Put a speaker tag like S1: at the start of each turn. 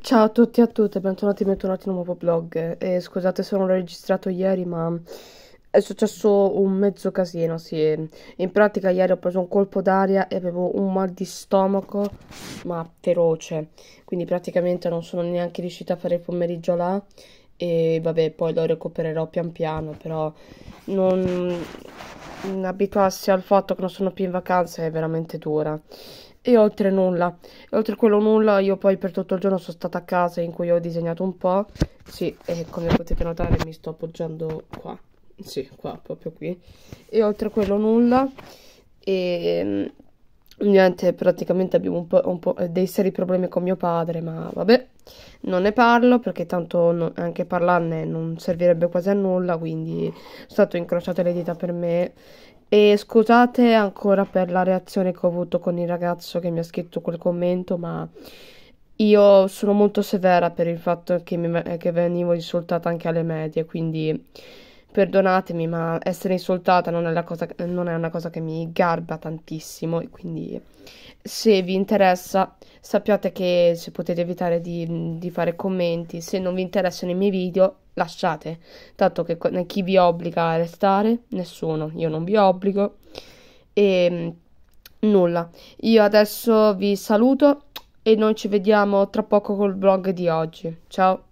S1: Ciao a tutti e a tutte, bentornati e bentornati in un nuovo vlog. Eh, scusate se non l'ho registrato ieri, ma è successo un mezzo casino, sì. In pratica ieri ho preso un colpo d'aria e avevo un mal di stomaco, ma feroce. Quindi praticamente non sono neanche riuscita a fare il pomeriggio là e vabbè poi lo recupererò pian piano però non abituarsi al fatto che non sono più in vacanza è veramente dura e oltre nulla e oltre quello nulla io poi per tutto il giorno sono stata a casa in cui ho disegnato un po' sì e come potete notare mi sto appoggiando qua sì qua proprio qui e oltre quello nulla e ehm, Niente, praticamente abbiamo un po', un po', eh, dei seri problemi con mio padre, ma vabbè, non ne parlo perché tanto non, anche parlarne non servirebbe quasi a nulla, quindi stato incrociate le dita per me. E scusate ancora per la reazione che ho avuto con il ragazzo che mi ha scritto quel commento, ma io sono molto severa per il fatto che, mi, che venivo insultata anche alle medie, quindi Perdonatemi, ma essere insultata non è, la cosa, non è una cosa che mi garba tantissimo e quindi se vi interessa sappiate che se potete evitare di, di fare commenti, se non vi interessano i miei video lasciate, tanto che chi vi obbliga a restare? Nessuno, io non vi obbligo e ehm, nulla. Io adesso vi saluto e noi ci vediamo tra poco col vlog di oggi. Ciao!